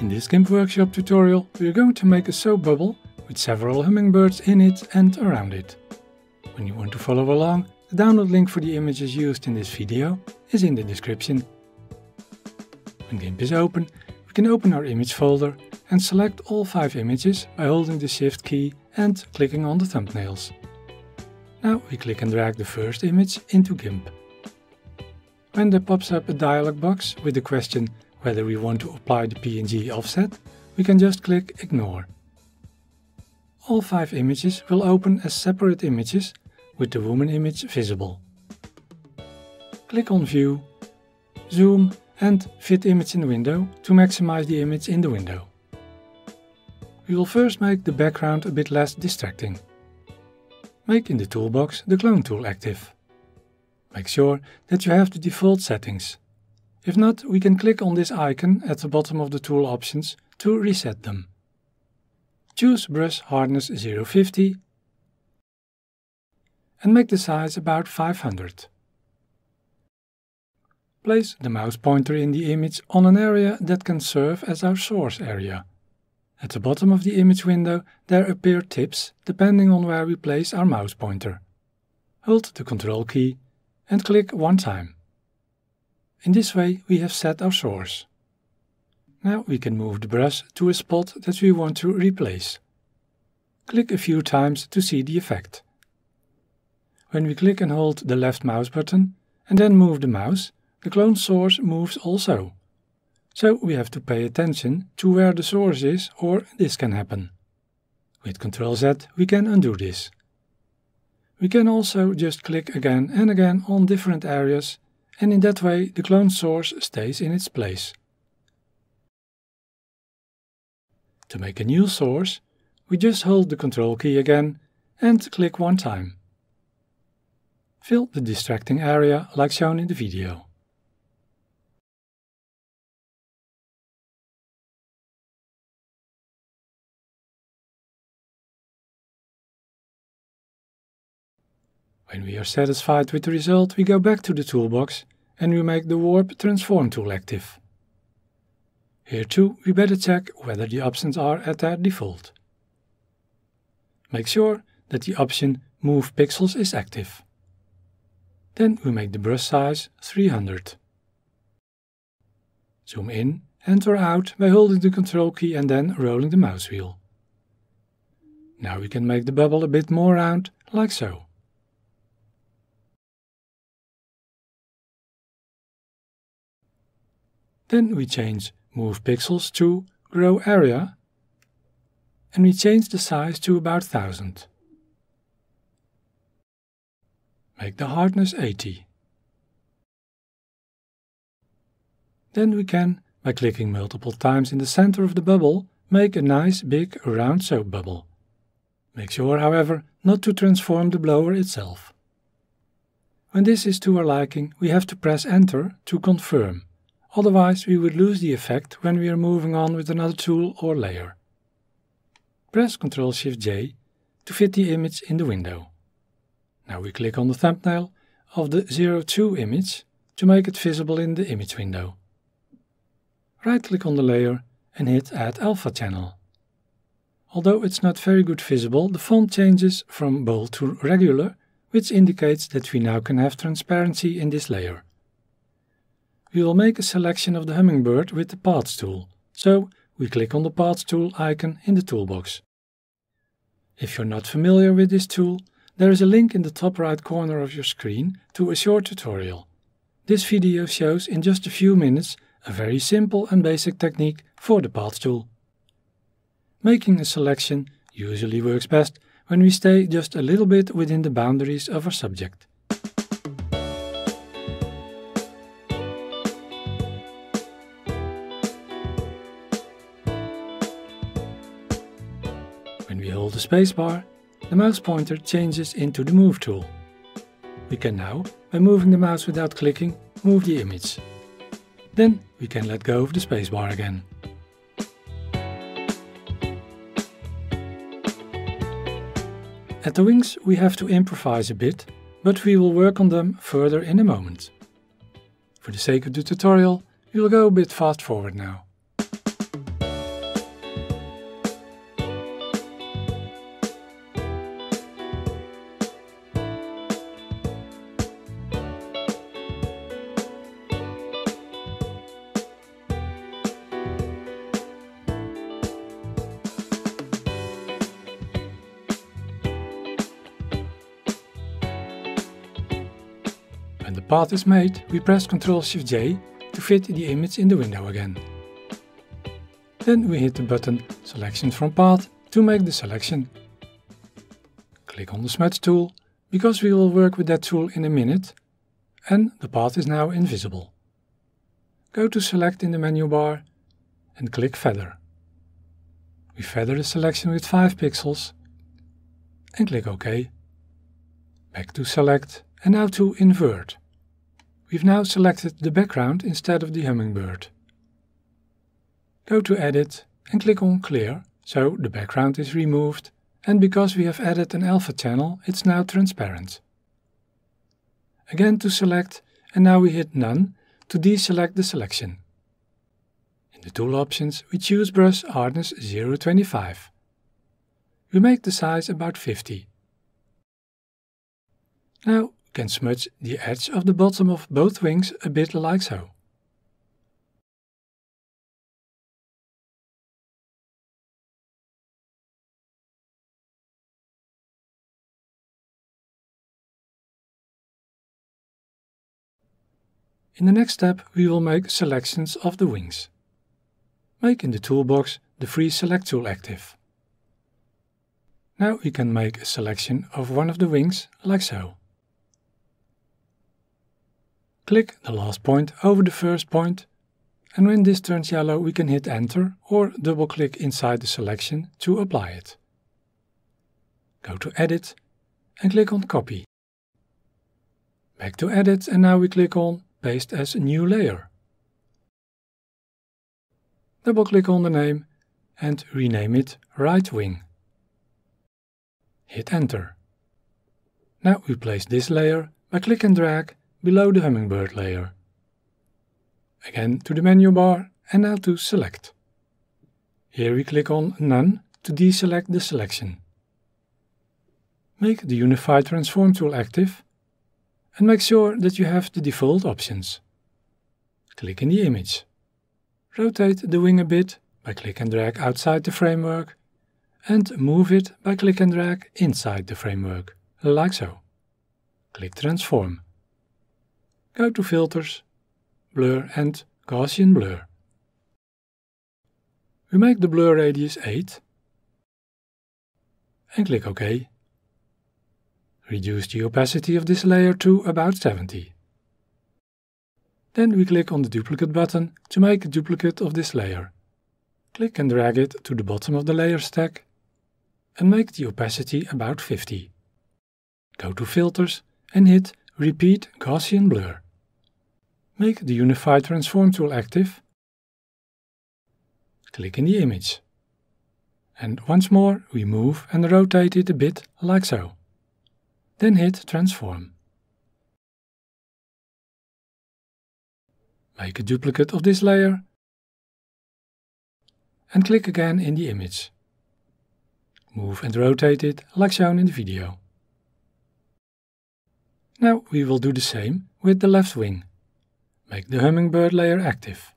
In this GIMP workshop tutorial we are going to make a soap bubble with several hummingbirds in it and around it. When you want to follow along, the download link for the images used in this video is in the description. When GIMP is open, we can open our image folder and select all 5 images by holding the shift key and clicking on the thumbnails. Now we click and drag the first image into GIMP. When there pops up a dialog box with the question whether we want to apply the PNG offset, we can just click Ignore. All five images will open as separate images with the woman image visible. Click on View, Zoom and Fit Image in Window to maximize the image in the window. We will first make the background a bit less distracting. Make in the toolbox the Clone tool active. Make sure that you have the default settings. If not, we can click on this icon at the bottom of the tool options to reset them. Choose brush hardness 050 and make the size about 500. Place the mouse pointer in the image on an area that can serve as our source area. At the bottom of the image window there appear tips depending on where we place our mouse pointer. Hold the Ctrl key and click one time. In this way we have set our source. Now we can move the brush to a spot that we want to replace. Click a few times to see the effect. When we click and hold the left mouse button and then move the mouse, the clone source moves also. So we have to pay attention to where the source is or this can happen. With Ctrl Z we can undo this. We can also just click again and again on different areas and in that way the clone source stays in its place. To make a new source, we just hold the control key again and click one time. Fill the distracting area like shown in the video. When we are satisfied with the result, we go back to the toolbox and we make the Warp Transform tool active. Here too, we better check whether the options are at their default. Make sure that the option Move Pixels is active. Then we make the brush size 300. Zoom in and or out by holding the control key and then rolling the mouse wheel. Now we can make the bubble a bit more round, like so. Then we change move pixels to grow area and we change the size to about 1000. Make the hardness 80. Then we can, by clicking multiple times in the center of the bubble, make a nice big round soap bubble. Make sure, however, not to transform the blower itself. When this is to our liking, we have to press enter to confirm otherwise we would lose the effect when we are moving on with another tool or layer. Press Ctrl-Shift-J to fit the image in the window. Now we click on the thumbnail of the 02 image to make it visible in the image window. Right-click on the layer and hit Add Alpha Channel. Although it's not very good visible, the font changes from bold to regular, which indicates that we now can have transparency in this layer. We will make a selection of the hummingbird with the Paths tool, so we click on the Paths tool icon in the toolbox. If you're not familiar with this tool, there is a link in the top right corner of your screen to a short tutorial. This video shows in just a few minutes a very simple and basic technique for the Paths tool. Making a selection usually works best when we stay just a little bit within the boundaries of our subject. we hold the spacebar, the mouse pointer changes into the Move tool. We can now, by moving the mouse without clicking, move the image. Then we can let go of the spacebar again. At the wings we have to improvise a bit, but we will work on them further in a moment. For the sake of the tutorial, we will go a bit fast forward now. When the path is made, we press Ctrl-Shift-J to fit the image in the window again. Then we hit the button Selection from Path to make the selection. Click on the Smudge tool, because we will work with that tool in a minute, and the path is now invisible. Go to Select in the menu bar and click Feather. We feather the selection with 5 pixels and click OK. Back to Select and now to invert. We've now selected the background instead of the hummingbird. Go to Edit and click on Clear, so the background is removed, and because we have added an alpha channel, it's now transparent. Again to Select, and now we hit None to deselect the selection. In the tool options, we choose brush hardness 025. We make the size about 50. Now can smudge the edge of the bottom of both wings a bit like so. In the next step we will make selections of the wings. Make in the toolbox the free select tool active. Now we can make a selection of one of the wings like so. Click the last point over the first point and when this turns yellow we can hit enter or double click inside the selection to apply it. Go to edit and click on copy. Back to edit and now we click on paste as new layer. Double click on the name and rename it right wing. Hit enter. Now we place this layer by click and drag below the hummingbird layer. Again to the menu bar and now to select. Here we click on None to deselect the selection. Make the Unify Transform tool active and make sure that you have the default options. Click in the image. Rotate the wing a bit by click and drag outside the framework and move it by click and drag inside the framework, like so. Click Transform go to Filters, Blur and Gaussian Blur. We make the blur radius 8 and click OK. Reduce the opacity of this layer to about 70. Then we click on the duplicate button to make a duplicate of this layer. Click and drag it to the bottom of the layer stack and make the opacity about 50. Go to Filters and hit Repeat Gaussian Blur. Make the Unify Transform tool active. Click in the image. And once more we move and rotate it a bit like so. Then hit Transform. Make a duplicate of this layer and click again in the image. Move and rotate it like shown in the video. Now we will do the same with the left wing. Make the hummingbird layer active.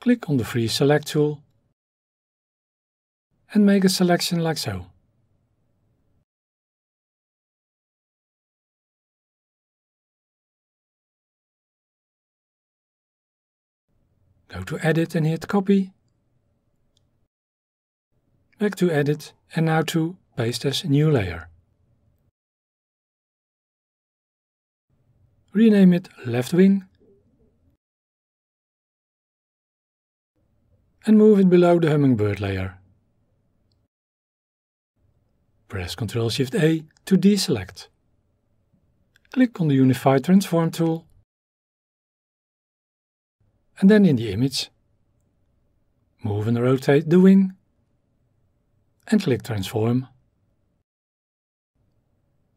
Click on the free select tool and make a selection like so. Go to edit and hit copy. Back to edit and now to paste as new layer. rename it left wing and move it below the hummingbird layer. Press Ctrl Shift A to deselect. Click on the Unify Transform tool and then in the image. Move and rotate the wing and click Transform.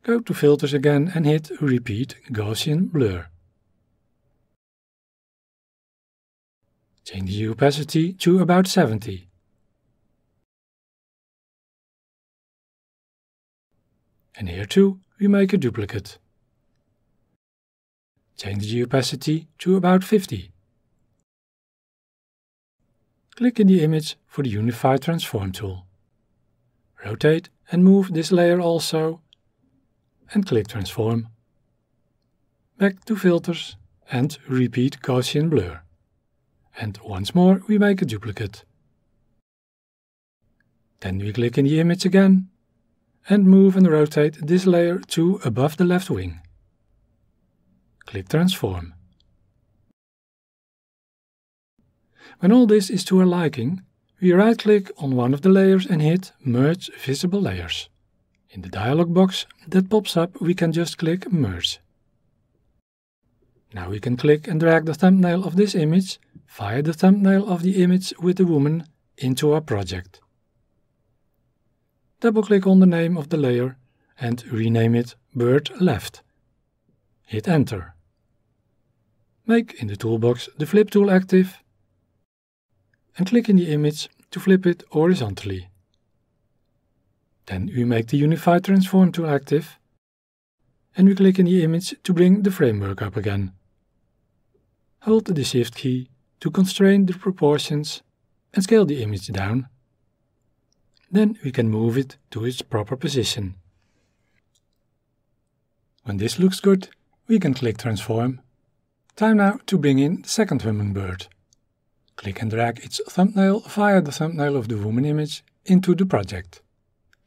Go to filters again and hit repeat Gaussian blur. Change the opacity to about 70. And here too, we make a duplicate. Change the opacity to about 50. Click in the image for the Unify Transform tool. Rotate and move this layer also and click transform. Back to filters and repeat Gaussian blur. And once more we make a duplicate. Then we click in the image again and move and rotate this layer to above the left wing. Click transform. When all this is to our liking, we right click on one of the layers and hit merge visible layers. In the dialog box that pops up, we can just click Merge. Now we can click and drag the thumbnail of this image via the thumbnail of the image with the woman into our project. Double click on the name of the layer and rename it Bird Left. Hit Enter. Make in the toolbox the flip tool active and click in the image to flip it horizontally. Then we make the Unify Transform tool active and we click in the image to bring the framework up again. Hold the Shift key to constrain the proportions and scale the image down. Then we can move it to its proper position. When this looks good, we can click Transform. Time now to bring in the second hummingbird. Click and drag its thumbnail via the thumbnail of the woman image into the project.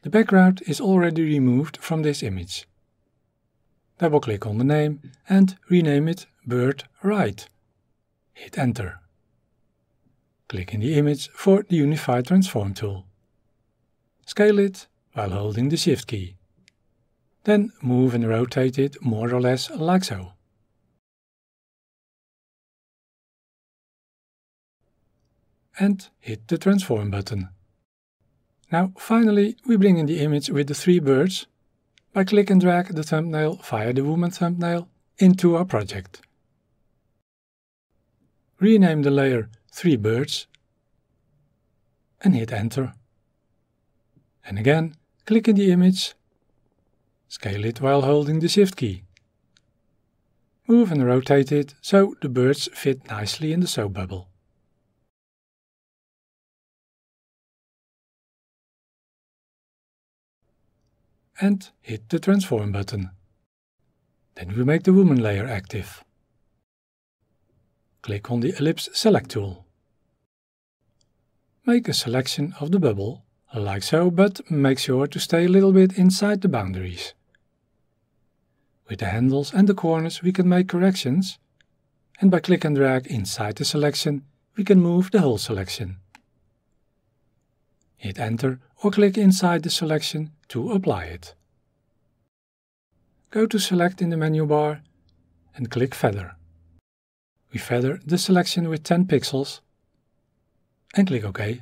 The background is already removed from this image. Double-click on the name and rename it Bird Right. Hit Enter. Click in the image for the Unified Transform tool. Scale it while holding the Shift key. Then move and rotate it more or less like so. And hit the Transform button. Now finally we bring in the image with the three birds by click and drag the thumbnail via the woman thumbnail into our project. Rename the layer 3 birds and hit enter. And again, click in the image, scale it while holding the shift key. Move and rotate it so the birds fit nicely in the soap bubble. and hit the transform button. Then we make the woman layer active. Click on the Ellipse Select tool. Make a selection of the bubble, like so, but make sure to stay a little bit inside the boundaries. With the handles and the corners we can make corrections, and by click and drag inside the selection we can move the whole selection. Hit enter or click inside the selection to apply it. Go to select in the menu bar and click feather. We feather the selection with 10 pixels and click OK.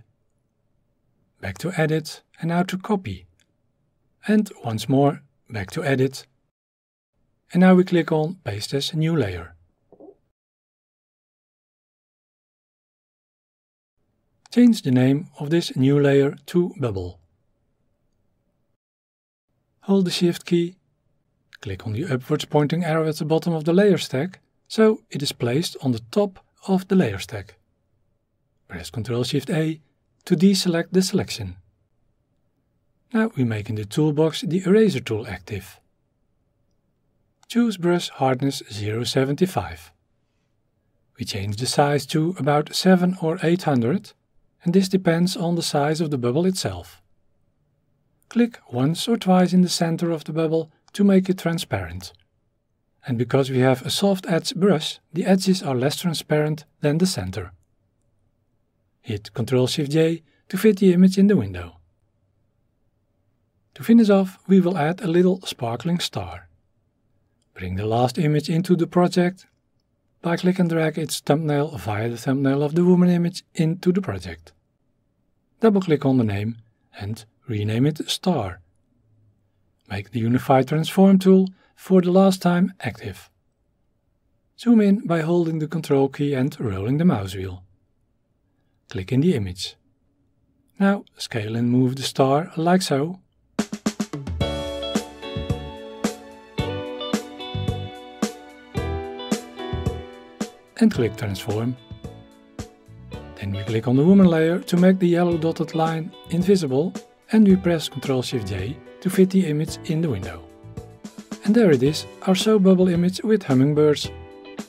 Back to edit and now to copy. And once more back to edit. And now we click on paste as new layer. Change the name of this new layer to Bubble. Hold the Shift key, click on the upwards pointing arrow at the bottom of the layer stack, so it is placed on the top of the layer stack. Press Ctrl-Shift-A to deselect the selection. Now we make in the toolbox the Eraser tool active. Choose brush hardness 075. We change the size to about 7 or 800 and this depends on the size of the bubble itself. Click once or twice in the center of the bubble to make it transparent. And because we have a soft edge brush, the edges are less transparent than the center. Hit Ctrl-Shift-J to fit the image in the window. To finish off, we will add a little sparkling star. Bring the last image into the project by click and drag its thumbnail via the thumbnail of the woman image into the project. Double click on the name and rename it Star. Make the Unify Transform tool for the last time active. Zoom in by holding the Control key and rolling the mouse wheel. Click in the image. Now scale and move the star like so and click transform. Then we click on the woman layer to make the yellow dotted line invisible and we press Ctrl Shift J to fit the image in the window. And there it is, our soap bubble image with hummingbirds.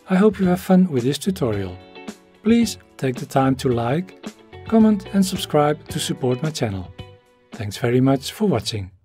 I hope you have fun with this tutorial. Please take the time to like, comment and subscribe to support my channel. Thanks very much for watching.